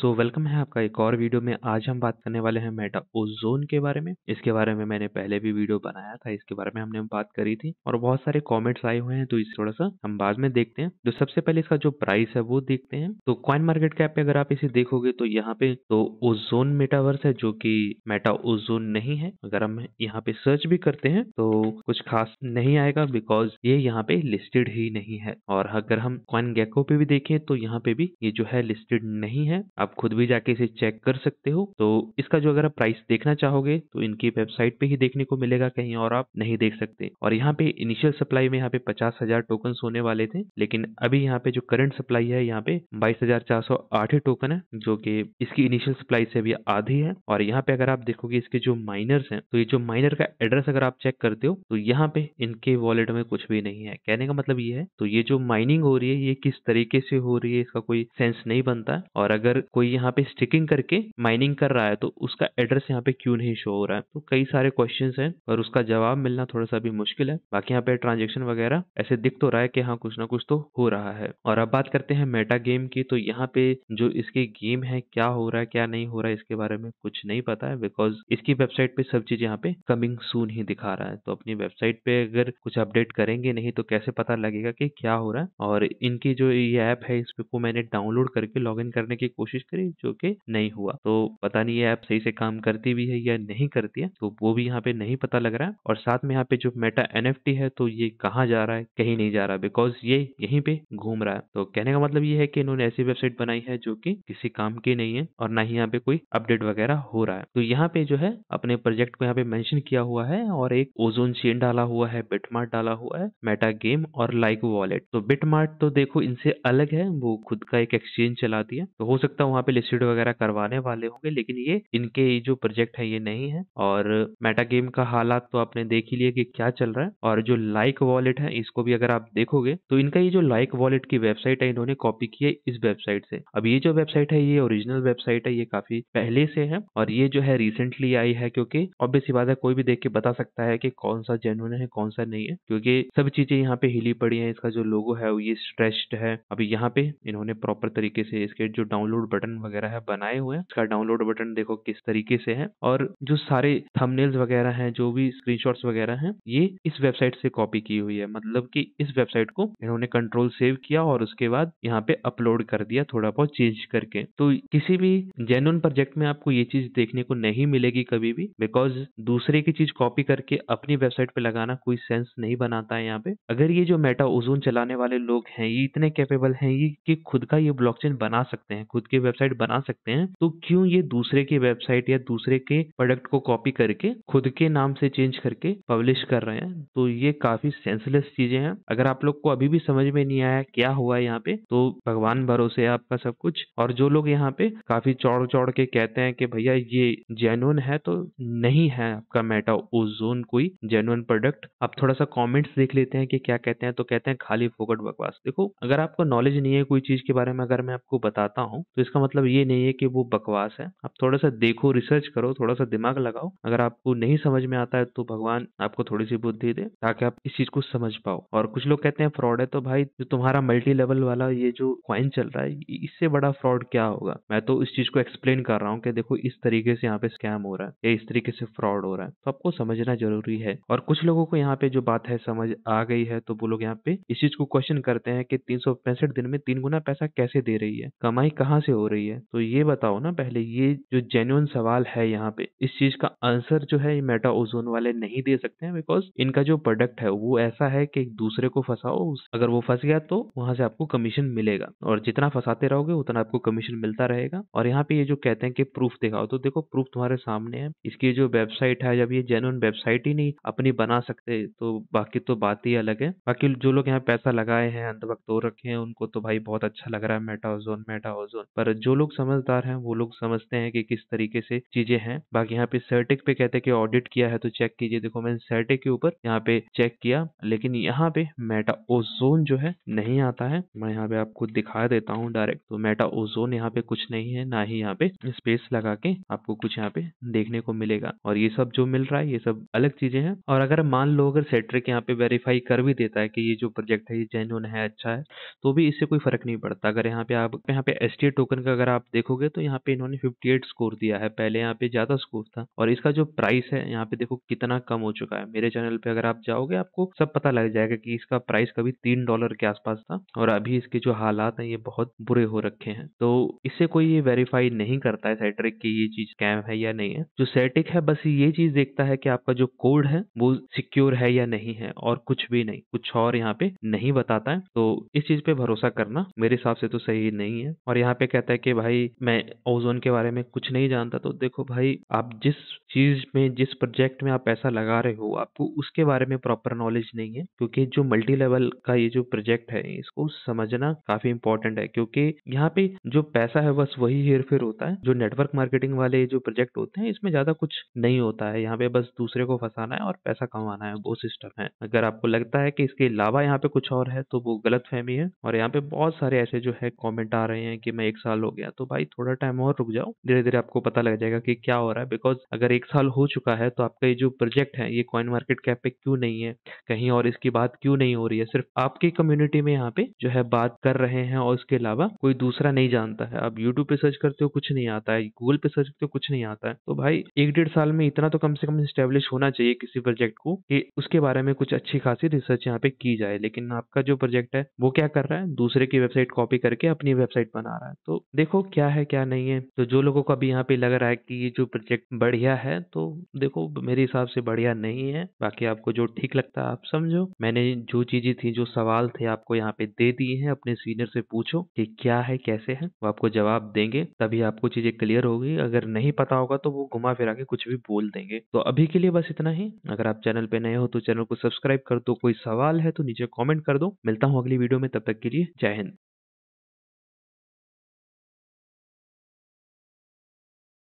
सो so, welcome है आपका एक और वीडियो में आज हम बात करने वाले हैं मेटा ओजोन के बारे में इसके बारे में मैंने पहले भी वीडियो बनाया था इसके बारे में हमने बात करी थी और बहुत सारे कॉमेंट्स आए हुए हैं तो इस थोड़ा सा हम बाद में देखते हैं तो सबसे पहले इसका जो प्राइस है वो देखते हैं तो क्वाइन मार्केट कैप पे अगर आप इसे देखोगे तो यहाँ पे तो ओजोन मेटावर्स है जो की मेटा ओजोन नहीं है अगर हम यहाँ पे सर्च भी करते हैं तो कुछ खास नहीं आएगा बिकॉज ये यहाँ पे लिस्टेड ही नहीं है और अगर हम क्वाइन गैको पे भी देखें तो यहाँ पे भी ये जो है लिस्टेड नहीं है आप आप खुद भी जाके इसे चेक कर सकते हो तो इसका जो अगर आप प्राइस देखना चाहोगे तो इनकी वेबसाइट पे ही देखने को मिलेगा कहीं और आप नहीं देख सकते और यहाँ पे इनिशियल सप्लाई में यहाँ पे पचास हजार टोकन होने वाले थे लेकिन अभी यहाँ पे जो करंट सप्लाई है यहाँ पे बाईस हजार चार सौ आठ टोकन है जो कि इसकी इनिशियल सप्लाई से अभी आधी है और यहाँ पे अगर आप देखोगे इसके जो माइनर्स हैं तो ये जो माइनर का एड्रेस अगर आप चेक करते हो तो यहाँ पे इनके वॉलेट में कुछ भी नहीं है कहने का मतलब ये है तो ये जो माइनिंग हो रही है ये किस तरीके से हो रही है इसका कोई सेंस नहीं बनता और अगर कोई कोई यहाँ पे स्टिकिंग करके माइनिंग कर रहा है तो उसका एड्रेस यहाँ पे क्यों नहीं शो हो रहा है तो कई सारे क्वेश्चन है और उसका जवाब मिलना थोड़ा सा भी मुश्किल है बाकी यहाँ पे ट्रांजेक्शन वगैरह ऐसे दिख तो रहा है कि हाँ कुछ ना कुछ तो हो रहा है और अब बात करते हैं मेटा गेम की तो यहाँ पे जो इसके गेम है क्या हो रहा है क्या नहीं हो रहा है इसके बारे में कुछ नहीं पता है बिकॉज इसकी वेबसाइट पे सब चीज यहाँ पे कमिंग सून ही दिखा रहा है तो अपनी वेबसाइट पे अगर कुछ अपडेट करेंगे नहीं तो कैसे पता लगेगा कि क्या हो रहा है और इनकी जो ये ऐप है इसको मैंने डाउनलोड करके लॉग करने की कोशिश करी जो कि नहीं हुआ तो पता नहीं ये ऐप सही से काम करती भी है या नहीं करती है तो वो भी यहाँ पे नहीं पता लग रहा है और साथ में यहाँ पे जो मेटा एन है तो ये कहाँ जा रहा है कहीं नहीं जा रहा बिकॉज ये यहीं पे घूम रहा है तो कहने का मतलब ये है कि इन्होंने ऐसी वेबसाइट बनाई है जो कि किसी काम की नहीं है और ना ही यहाँ पे कोई अपडेट वगैरह हो रहा है तो यहाँ पे जो है अपने प्रोजेक्ट को यहाँ पे मेंशन किया हुआ है और एक ओजोन चेन डाला हुआ है बिटमार्ट डाला हुआ है मेटा गेम और लाइक वॉलेट तो बिटमार्ट तो देखो इनसे अलग है वो खुद का एक एक्सचेंज चलाती है तो हो सकता है वहाँ पे लिस्टेड वगैरह करवाने वाले होंगे लेकिन ये इनके जो प्रोजेक्ट है ये नहीं है और मेटा गेम का हालात तो आपने देख ही लिया कि क्या चल रहा है और जो लाइक वॉलेट है इसको भी अगर आप देखोगे तो इनका ये जो लाइक वॉलेट की वेबसाइट है इन्होंने कॉपी की है इस वेबसाइट से अब ये जो वेबसाइट है ये ओरिजिनल वेबसाइट है ये काफी पहले से है और ये जो है रिसेंटली आई है क्योंकि ऑब्वियस बात है कोई भी देख के बता सकता है कि कौन सा जेनुअन है कौन सा नहीं है क्योंकि सब चीजें यहाँ पे हिली पड़ी है इसका जो लोगो है वो ये स्ट्रेस्ड है अभी यहाँ पे इन्होंने प्रॉपर तरीके से इसके जो डाउनलोड बटन वगैरह है बनाए हुए हैं इसका डाउनलोड बटन देखो किस तरीके से है और जो सारे थंबनेल्स वगैरह हैं जो भी स्क्रीनशॉट्स वगैरह हैं ये इस वेबसाइट से कॉपी की हुई है मतलब कि इस वेबसाइट को इन्होंने कंट्रोल सेव किया और उसके बाद यहाँ पे अपलोड कर दिया थोड़ा बहुत चेंज करके तो किसी भी जेनुअन प्रोजेक्ट में आपको ये चीज देखने को नहीं मिलेगी कभी भी बिकॉज दूसरे की चीज कॉपी करके अपनी वेबसाइट पे लगाना कोई सेंस नहीं बनाता है यहाँ पे अगर ये जो मेटा ओजोन चलाने वाले लोग हैं ये इतने कैपेबल हैं ये कि खुद का ये ब्लॉकचेन बना सकते हैं खुद के वेबसाइट बना सकते हैं तो क्यों ये दूसरे के वेबसाइट या दूसरे के प्रोडक्ट को कॉपी करके खुद के नाम से चेंज करके पब्लिश कर रहे हैं तो ये काफी सेंसलेस चीजें हैं अगर आप लोग को अभी भी समझ में नहीं आया क्या हुआ है यहाँ पे तो भगवान भरोसे है आपका सब कुछ और जो लोग यहाँ पे काफी चौड़ चौड़ के कहते हैं कि भैया ये जेनुअन है तो नहीं है आपका मेटा ओजोन कोई जेनुअन प्रोडक्ट आप थोड़ा सा कॉमेंट्स देख लेते हैं कि क्या कहते हैं तो कहते हैं खाली फोकट बकवास देखो अगर आपको नॉलेज नहीं है कोई चीज के बारे में अगर मैं आपको बताता हूँ तो इसका इसका मतलब ये नहीं है कि वो बकवास है आप थोड़ा सा देखो रिसर्च करो थोड़ा सा दिमाग लगाओ अगर आपको नहीं समझ में आता है तो भगवान आपको थोड़ी सी बुद्धि दे ताकि आप इस चीज को समझ पाओ और कुछ लोग कहते हैं फ्रॉड है तो भाई जो तुम्हारा मल्टी लेवल वाला ये जो क्वाइन चल रहा है इससे बड़ा फ्रॉड क्या होगा मैं तो इस चीज को एक्सप्लेन कर रहा हूँ कि देखो इस तरीके से यहाँ पे स्कैम हो रहा है या इस तरीके से फ्रॉड हो रहा है तो आपको समझना जरूरी है और कुछ लोगों को यहाँ पे जो बात है समझ आ गई है तो वो लोग यहाँ पे इस चीज को क्वेश्चन करते हैं कि तीन दिन में तीन गुना पैसा कैसे दे रही है कमाई कहाँ से हो रही है तो ये बताओ ना पहले ये जो जेन्यून सवाल है यहाँ पे इस चीज का आंसर जो है मेटा ओजोन वाले नहीं दे सकते हैं बिकॉज इनका जो प्रोडक्ट है वो ऐसा है कि एक दूसरे को फंसाओ अगर वो फंस गया तो वहां से आपको कमीशन मिलेगा और जितना फंसाते रहोगे उतना आपको कमीशन मिलता रहेगा और यहाँ पे ये जो कहते हैं कि प्रूफ दिखाओ तो देखो प्रूफ तुम्हारे सामने है इसकी जो वेबसाइट है जब ये जेन्यून वेबसाइट ही नहीं अपनी बना सकते तो बाकी तो बात ही अलग है बाकी जो लोग यहाँ पैसा लगाए हैं अंधवक्त हो रखे हैं उनको तो भाई बहुत अच्छा लग रहा है मेटा ओजोन मेटा ओजोन पर जो लोग समझदार हैं वो लोग समझते हैं कि किस तरीके से चीजें हैं बाकी यहाँ पे सर्टिक पे कहते हैं कि ऑडिट किया है तो चेक कीजिए देखो मैंने सर्टिक के ऊपर यहाँ पे चेक किया लेकिन यहाँ पे मेटा ओजोन जो है नहीं आता है मैं यहाँ पे आपको दिखा देता हूँ डायरेक्ट तो मेटा ओजोन यहाँ पे कुछ नहीं है ना ही यहाँ पे स्पेस लगा के आपको कुछ यहाँ पे देखने को मिलेगा और ये सब जो मिल रहा है ये सब अलग चीजें हैं और अगर मान लो अगर सेट्रिक यहाँ पे वेरीफाई कर भी देता है कि ये जो प्रोजेक्ट है ये जेन्यून है अच्छा है तो भी इससे कोई फर्क नहीं पड़ता अगर यहाँ पे आप यहाँ पे एस टोकन का अगर आप देखोगे तो यहाँ पे इन्होंने 58 स्कोर दिया है पहले यहाँ पे ज़्यादा स्कोर था और इसका जो प्राइस है यहाँ पे देखो कितना कम हो चुका है मेरे चैनल पे अगर आप जाओगे आपको सब पता लग जाएगा कि इसका प्राइस कभी तीन डॉलर के आसपास था और अभी इसके जो हालात है ये बहुत बुरे हो रखे हैं तो इससे कोई ये वेरीफाई नहीं करता है सैट्रिक की ये चीज कैम है या नहीं है जो सेटिक है बस ये चीज देखता है कि आपका जो कोड है वो सिक्योर है या नहीं है और कुछ भी नहीं कुछ और यहाँ पे नहीं बताता है तो इस चीज पे भरोसा करना मेरे हिसाब से तो सही नहीं है और यहाँ पे कहता है कि भाई मैं ओजोन के बारे में कुछ नहीं जानता तो देखो भाई आप जिस चीज में जिस प्रोजेक्ट में आप पैसा लगा रहे हो आपको उसके बारे में प्रॉपर नॉलेज नहीं है क्योंकि जो मल्टी लेवल का ये जो प्रोजेक्ट है इसको समझना काफी इंपॉर्टेंट है क्योंकि यहाँ पे जो पैसा है बस वही हेर फेर होता है जो नेटवर्क मार्केटिंग वाले जो प्रोजेक्ट होते हैं इसमें ज्यादा कुछ नहीं होता है यहाँ पे बस दूसरे को फंसाना है और पैसा कमाना है वो सिस्टम है अगर आपको लगता है कि इसके अलावा यहाँ पे कुछ और है तो वो गलत फहमी है और यहाँ पे बहुत सारे ऐसे जो है कॉमेंट आ रहे हैं कि मैं एक साल साल हो गया तो भाई थोड़ा टाइम और रुक जाओ धीरे धीरे आपको पता लग जाएगा कि क्या हो रहा है बिकॉज अगर एक साल हो चुका है तो आपका ये जो प्रोजेक्ट है ये कॉइन मार्केट कैप पे क्यों नहीं है कहीं और इसकी बात क्यों नहीं हो रही है सिर्फ आपकी कम्युनिटी में यहाँ पे जो है बात कर रहे हैं और उसके अलावा कोई दूसरा नहीं जानता है आप यूट्यूब पे सर्च करते हो कुछ नहीं आता है गूगल पे सर्च करते हो कुछ नहीं आता है तो भाई एक डेढ़ साल में इतना तो कम से कम स्टेब्लिश होना चाहिए किसी प्रोजेक्ट को कि उसके बारे में कुछ अच्छी खासी रिसर्च यहाँ पे की जाए लेकिन आपका जो प्रोजेक्ट है वो क्या कर रहा है दूसरे की वेबसाइट कॉपी करके अपनी वेबसाइट बना रहा है तो देखो क्या है, क्या नहीं है। तो जो लोगों को अभी यहाँ पे लग रहा है कि ये जो प्रोजेक्ट बढ़िया है, तो देखो मेरे हिसाब से बढ़िया नहीं है। बाकी आपको जो ठीक लगता है आप समझो। मैंने जो चीज़ें थी, जो सवाल थे आपको यहाँ पे दे दिए हैं, अपने सीनियर से पूछो कि क्या है, कैसे है? वो आपको जवाब देंगे, तभी आपको चीज़ें क्लियर होगी। अगर नहीं पता होगा तो वो घुमा-फिरा के कुछ भी बोल देंगे। तो अभी के लिए बस इतना ही। अगर आप चैनल पे नए हो तो चैनल को सब्सक्राइब कर दो। कोई सवाल है तो नीचे कॉमेंट कर दो। मिलता हूँ अगली वीडियो में, तब तक के लिए जय हिंद।